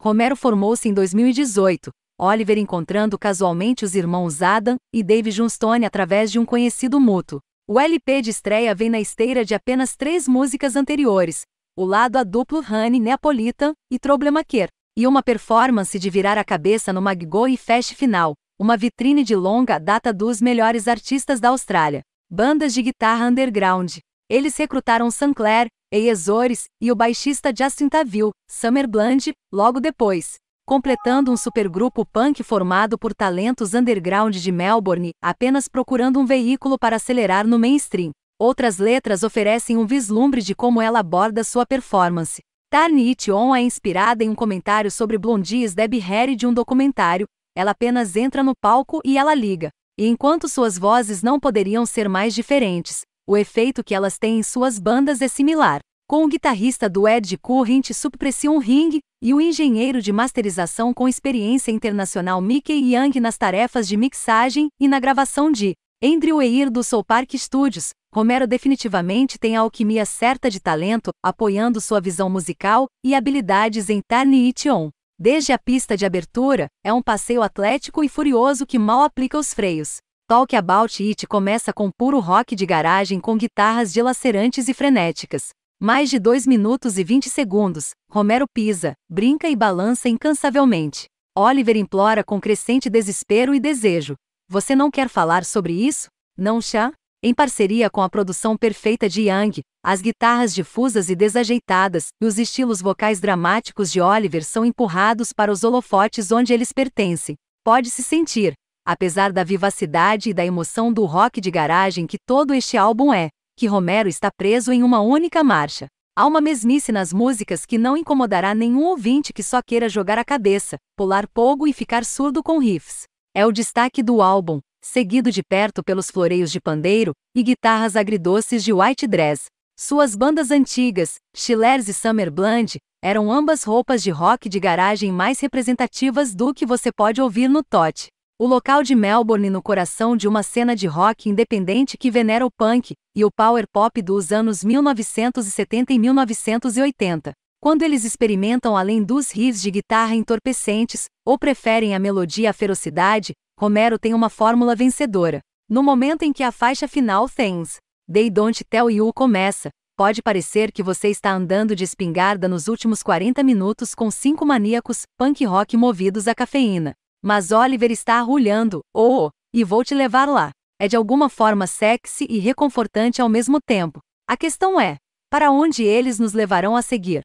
Romero formou-se em 2018, Oliver encontrando casualmente os irmãos Adam e Dave Johnstone através de um conhecido mútuo. O LP de estreia vem na esteira de apenas três músicas anteriores, o lado a duplo Honey Neapolitan e Troublemaker, e uma performance de virar a cabeça no Maggo e Fest final, uma vitrine de longa data dos melhores artistas da Austrália, bandas de guitarra underground, eles recrutaram Sinclair, Eyesores e o baixista Justin Tavil, Summer Bland, logo depois, completando um supergrupo punk formado por talentos underground de Melbourne, apenas procurando um veículo para acelerar no mainstream. Outras letras oferecem um vislumbre de como ela aborda sua performance. Tarni It On é inspirada em um comentário sobre Blondie's Debbie Harry de um documentário, ela apenas entra no palco e ela liga. E enquanto suas vozes não poderiam ser mais diferentes, o efeito que elas têm em suas bandas é similar. Com o guitarrista do Ed Current Subpression Ring e o engenheiro de masterização com experiência internacional Mickey Young nas tarefas de mixagem e na gravação de Andrew Weir do Soul Park Studios, Romero definitivamente tem a alquimia certa de talento, apoiando sua visão musical e habilidades em Tarni It On. Desde a pista de abertura, é um passeio atlético e furioso que mal aplica os freios. Talk About It começa com puro rock de garagem com guitarras dilacerantes e frenéticas. Mais de 2 minutos e 20 segundos, Romero pisa, brinca e balança incansavelmente. Oliver implora com crescente desespero e desejo. Você não quer falar sobre isso? Não, Chá? Em parceria com a produção perfeita de Young, as guitarras difusas e desajeitadas e os estilos vocais dramáticos de Oliver são empurrados para os holofotes onde eles pertencem. Pode-se sentir, Apesar da vivacidade e da emoção do rock de garagem que todo este álbum é, que Romero está preso em uma única marcha. Há uma mesmice nas músicas que não incomodará nenhum ouvinte que só queira jogar a cabeça, pular pouco e ficar surdo com riffs. É o destaque do álbum, seguido de perto pelos floreios de pandeiro e guitarras agridoces de White Dress. Suas bandas antigas, Chillers e Summer Bland, eram ambas roupas de rock de garagem mais representativas do que você pode ouvir no Tot. O local de Melbourne no coração de uma cena de rock independente que venera o punk e o power pop dos anos 1970 e 1980, quando eles experimentam além dos riffs de guitarra entorpecentes ou preferem a melodia à ferocidade, Romero tem uma fórmula vencedora. No momento em que a faixa final Things, They Don't Tell You começa, pode parecer que você está andando de espingarda nos últimos 40 minutos com cinco maníacos punk rock movidos à cafeína. Mas Oliver está arrulhando, oh, oh, e vou te levar lá. É de alguma forma sexy e reconfortante ao mesmo tempo. A questão é: para onde eles nos levarão a seguir?